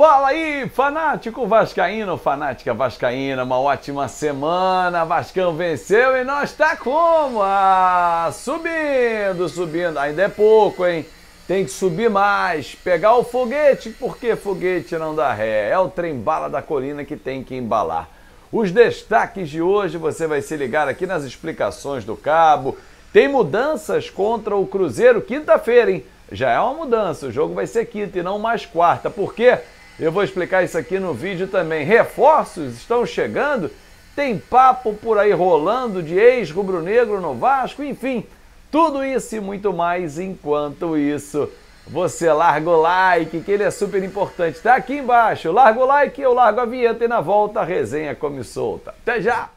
Fala aí, fanático vascaíno, fanática vascaína, uma ótima semana. Vascão venceu e nós tá como? Ah, subindo, subindo. Ainda é pouco, hein? Tem que subir mais, pegar o foguete, porque foguete não dá ré. É o trem-bala da colina que tem que embalar. Os destaques de hoje você vai se ligar aqui nas explicações do cabo. Tem mudanças contra o Cruzeiro quinta-feira, hein? Já é uma mudança, o jogo vai ser quinta e não mais quarta. Por quê? Eu vou explicar isso aqui no vídeo também. Reforços estão chegando? Tem papo por aí rolando de ex-rubro-negro no Vasco? Enfim, tudo isso e muito mais. Enquanto isso, você larga o like, que ele é super importante. Tá aqui embaixo. Larga o like, eu largo a vinheta e na volta a resenha come solta. Até já!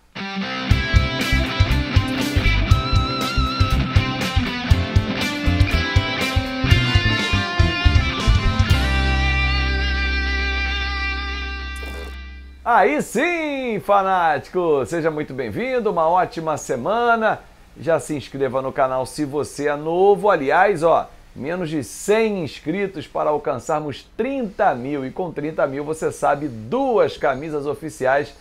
Aí sim, fanático! Seja muito bem-vindo, uma ótima semana. Já se inscreva no canal se você é novo. Aliás, ó, menos de 100 inscritos para alcançarmos 30 mil. E com 30 mil, você sabe, duas camisas oficiais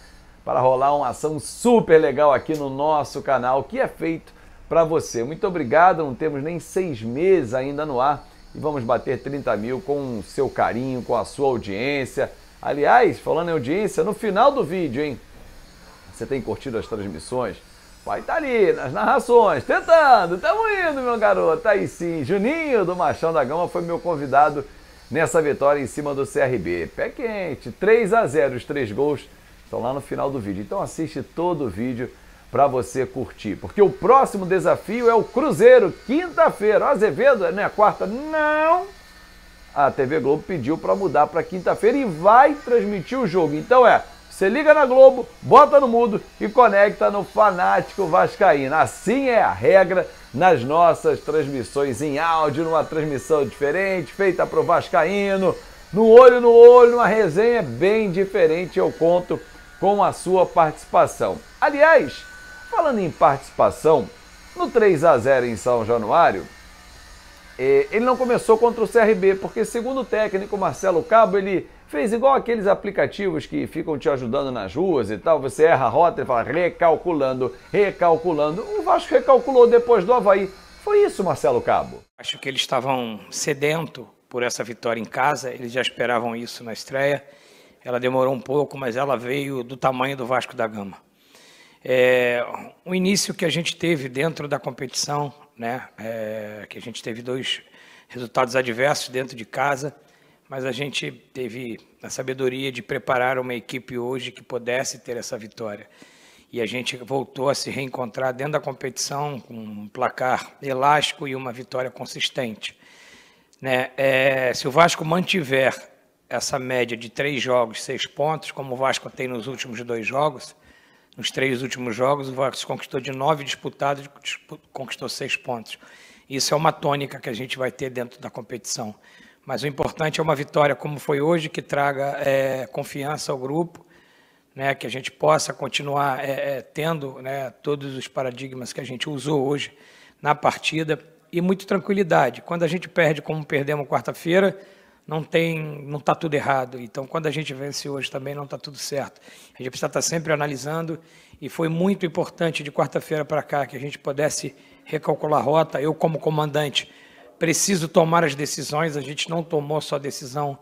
para rolar uma ação super legal aqui no nosso canal, que é feito para você. Muito obrigado, não temos nem seis meses ainda no ar e vamos bater 30 mil com o seu carinho, com a sua audiência Aliás, falando em audiência, no final do vídeo, hein? Você tem curtido as transmissões? Vai estar tá ali nas narrações, tentando, tamo indo, meu garoto. Aí sim, Juninho do Machão da Gama foi meu convidado nessa vitória em cima do CRB. Pé quente, 3 a 0 os três gols estão lá no final do vídeo. Então assiste todo o vídeo para você curtir, porque o próximo desafio é o Cruzeiro, quinta-feira. Azevedo, não é né, quarta? Não! a TV Globo pediu para mudar para quinta-feira e vai transmitir o jogo. Então é, você liga na Globo, bota no mudo e conecta no Fanático Vascaíno. Assim é a regra nas nossas transmissões em áudio, numa transmissão diferente, feita pro Vascaíno, no olho no olho, uma resenha bem diferente. Eu conto com a sua participação. Aliás, falando em participação, no 3 a 0 em São Januário, é, ele não começou contra o CRB, porque segundo o técnico Marcelo Cabo, ele fez igual aqueles aplicativos que ficam te ajudando nas ruas e tal, você erra a rota e fala recalculando, recalculando. O Vasco recalculou depois do Havaí. Foi isso, Marcelo Cabo. Acho que eles estavam sedento por essa vitória em casa, eles já esperavam isso na estreia. Ela demorou um pouco, mas ela veio do tamanho do Vasco da Gama. É, o início que a gente teve dentro da competição, né, é, que a gente teve dois resultados adversos dentro de casa, mas a gente teve a sabedoria de preparar uma equipe hoje que pudesse ter essa vitória. E a gente voltou a se reencontrar dentro da competição com um placar elástico e uma vitória consistente. Né? É, se o Vasco mantiver essa média de três jogos, seis pontos, como o Vasco tem nos últimos dois jogos, nos três últimos jogos, o Vasco conquistou de nove disputados, conquistou seis pontos. Isso é uma tônica que a gente vai ter dentro da competição. Mas o importante é uma vitória como foi hoje, que traga é, confiança ao grupo, né, que a gente possa continuar é, é, tendo né, todos os paradigmas que a gente usou hoje na partida e muito tranquilidade. Quando a gente perde, como perdemos quarta-feira, não tem, não está tudo errado. Então, quando a gente vence hoje também não está tudo certo. A gente precisa estar tá sempre analisando e foi muito importante de quarta-feira para cá que a gente pudesse recalcular a rota. Eu, como comandante, preciso tomar as decisões. A gente não tomou só decisão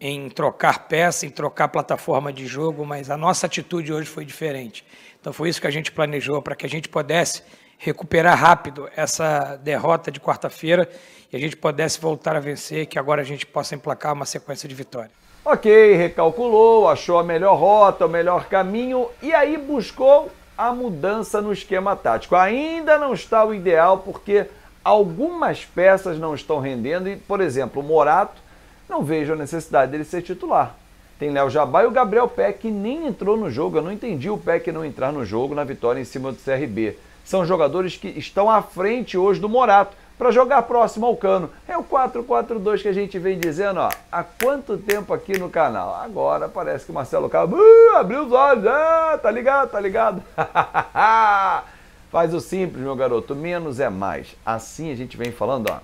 em trocar peça, em trocar plataforma de jogo, mas a nossa atitude hoje foi diferente. Então, foi isso que a gente planejou para que a gente pudesse recuperar rápido essa derrota de quarta-feira e a gente pudesse voltar a vencer, que agora a gente possa emplacar uma sequência de vitórias. Ok, recalculou, achou a melhor rota, o melhor caminho e aí buscou a mudança no esquema tático. Ainda não está o ideal porque algumas peças não estão rendendo e, por exemplo, o Morato, não vejo a necessidade dele ser titular. Tem Léo Jabá e o Gabriel Peck que nem entrou no jogo. Eu não entendi o Peck não entrar no jogo na vitória em cima do CRB. São jogadores que estão à frente hoje do Morato para jogar próximo ao cano. É o 4-4-2 que a gente vem dizendo ó, há quanto tempo aqui no canal. Agora parece que o Marcelo Cabo uh, abriu os olhos. Ah, tá ligado, tá ligado. Faz o simples, meu garoto. Menos é mais. Assim a gente vem falando ó,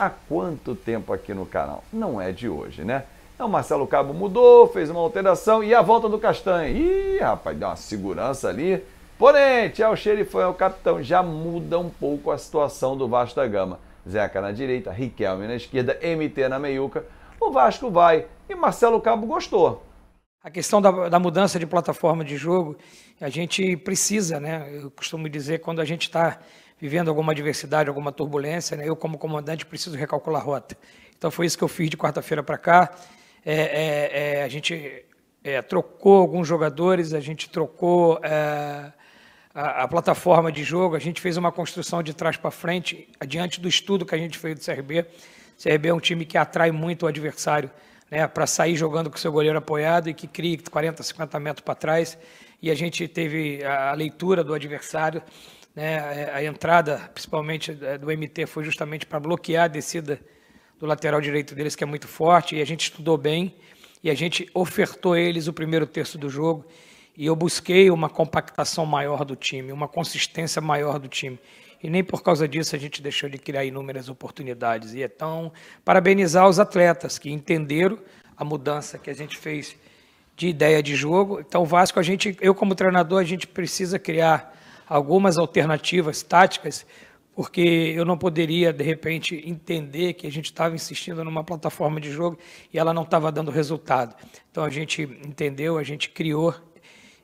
há quanto tempo aqui no canal. Não é de hoje, né? Então, Marcelo Cabo mudou, fez uma alteração e a volta do Castanho. Ih, rapaz, deu uma segurança ali Porém, Tchau Xerifão foi é o capitão já muda um pouco a situação do Vasco da Gama. Zeca na direita, Riquelme na esquerda, MT na meiuca. O Vasco vai e Marcelo Cabo gostou. A questão da, da mudança de plataforma de jogo, a gente precisa, né? Eu costumo dizer, quando a gente está vivendo alguma adversidade, alguma turbulência, né? eu como comandante preciso recalcular a rota. Então foi isso que eu fiz de quarta-feira para cá. É, é, é, a gente é, trocou alguns jogadores, a gente trocou é, a, a plataforma de jogo, a gente fez uma construção de trás para frente, adiante do estudo que a gente fez do CRB. O CRB é um time que atrai muito o adversário né, para sair jogando com seu goleiro apoiado e que cria 40, 50 metros para trás. E a gente teve a, a leitura do adversário. Né, a, a entrada, principalmente é, do MT, foi justamente para bloquear a descida do lateral direito deles, que é muito forte, e a gente estudou bem, e a gente ofertou eles o primeiro terço do jogo, e eu busquei uma compactação maior do time, uma consistência maior do time. E nem por causa disso a gente deixou de criar inúmeras oportunidades. E então, parabenizar os atletas que entenderam a mudança que a gente fez de ideia de jogo. Então, o Vasco, a gente, eu como treinador, a gente precisa criar algumas alternativas táticas, porque eu não poderia, de repente, entender que a gente estava insistindo numa plataforma de jogo e ela não estava dando resultado. Então, a gente entendeu, a gente criou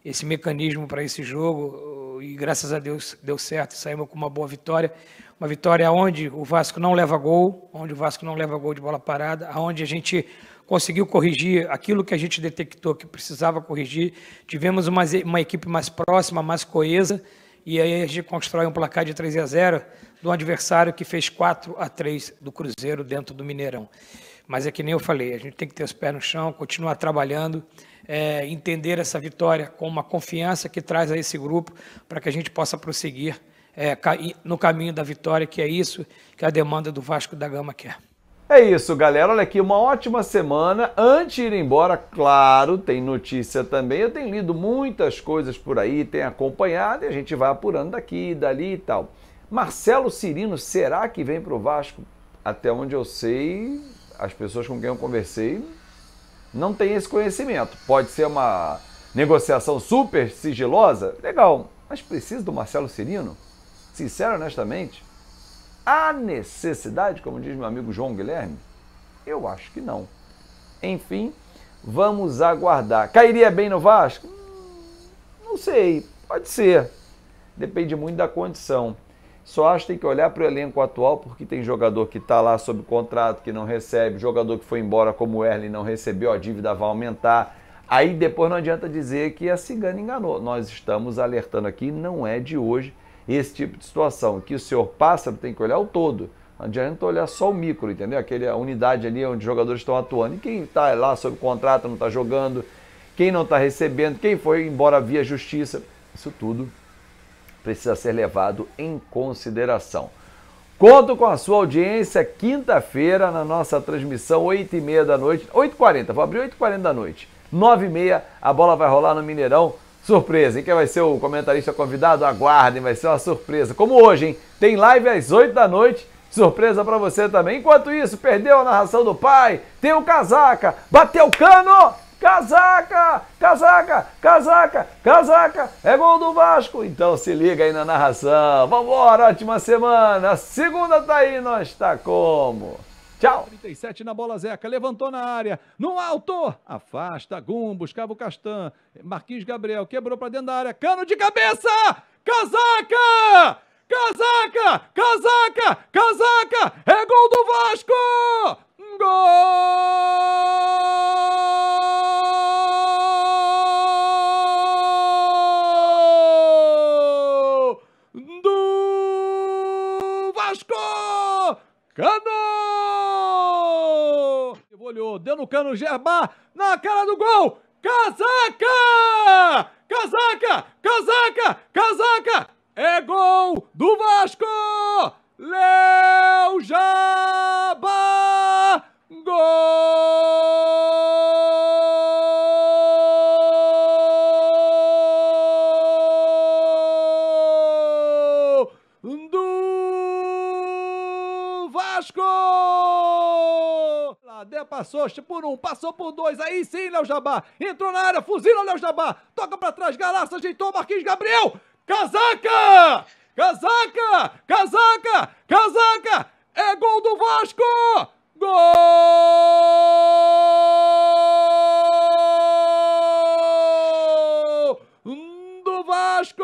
esse mecanismo para esse jogo e graças a Deus deu certo, saímos com uma boa vitória, uma vitória onde o Vasco não leva gol, onde o Vasco não leva gol de bola parada, aonde a gente conseguiu corrigir aquilo que a gente detectou que precisava corrigir, tivemos uma, uma equipe mais próxima, mais coesa, e aí a gente constrói um placar de 3 a 0 do adversário que fez 4 a 3 do Cruzeiro dentro do Mineirão. Mas é que nem eu falei, a gente tem que ter os pés no chão, continuar trabalhando, é, entender essa vitória com uma confiança que traz a esse grupo para que a gente possa prosseguir é, no caminho da vitória, que é isso que a demanda do Vasco da Gama quer. É isso, galera. Olha aqui, uma ótima semana. Antes de ir embora, claro, tem notícia também. Eu tenho lido muitas coisas por aí, tenho acompanhado e a gente vai apurando daqui, dali e tal. Marcelo Cirino, será que vem para o Vasco? Até onde eu sei, as pessoas com quem eu conversei não têm esse conhecimento. Pode ser uma negociação super sigilosa, legal, mas precisa do Marcelo Cirino? Sincero, honestamente, há necessidade, como diz meu amigo João Guilherme? Eu acho que não. Enfim, vamos aguardar. Cairia bem no Vasco? Hum, não sei, pode ser. Depende muito da condição. Só acho que tem que olhar para o elenco atual, porque tem jogador que está lá sob contrato, que não recebe, jogador que foi embora, como o Erling, não recebeu, a dívida vai aumentar. Aí depois não adianta dizer que a cigana enganou. Nós estamos alertando aqui, não é de hoje esse tipo de situação. Que o senhor pássaro tem que olhar o todo. Não adianta olhar só o micro, entendeu? Aquela unidade ali onde os jogadores estão atuando. E quem está lá sob contrato, não está jogando, quem não está recebendo, quem foi embora via justiça. Isso tudo precisa ser levado em consideração. Conto com a sua audiência quinta-feira na nossa transmissão, 8h30 da noite. 8h40, vou abrir 8h40 da noite. 9h30, a bola vai rolar no Mineirão. Surpresa, Quem vai ser o comentarista convidado? Aguardem, vai ser uma surpresa. Como hoje, hein? Tem live às 8 da noite. Surpresa para você também. Enquanto isso, perdeu a narração do pai, tem o casaca, bateu o cano, Casaca! Casaca! Casaca! Casaca! É gol do Vasco! Então se liga aí na narração. Vambora, ótima semana! Segunda tá aí, nós tá como? Tchau! 37 na bola, Zeca. Levantou na área. No alto! Afasta. Gum buscava o Castan. Marquinhos Gabriel quebrou pra dentro da área. Cano de cabeça! Casaca! Casaca! Casaca! Casaca! É gol do Vasco! Luciano Gerbá na cara do gol. Casaca! Casaca! Casaca! Casaca! É gol do Vasco! Léo Jabá! Gol! Do Vasco! Tadeu passou por um, passou por dois, aí sim, Léo Jabá. Entrou na área, fuzila Léo Jabá. Toca pra trás, Galaça, ajeitou, Marquinhos Gabriel. Casaca! Casaca! Casaca! Casaca! É gol do Vasco! Gol! Do Vasco!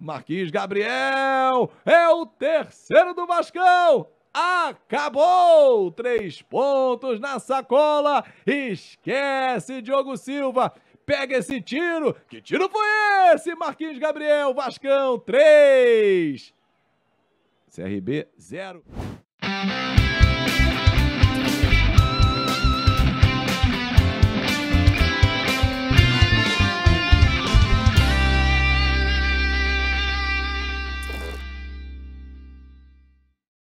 Marquinhos Gabriel é o terceiro do Vascão! Acabou! Três pontos na sacola. Esquece, Diogo Silva. Pega esse tiro. Que tiro foi esse, Marquinhos Gabriel? Vascão, três. CRB, zero.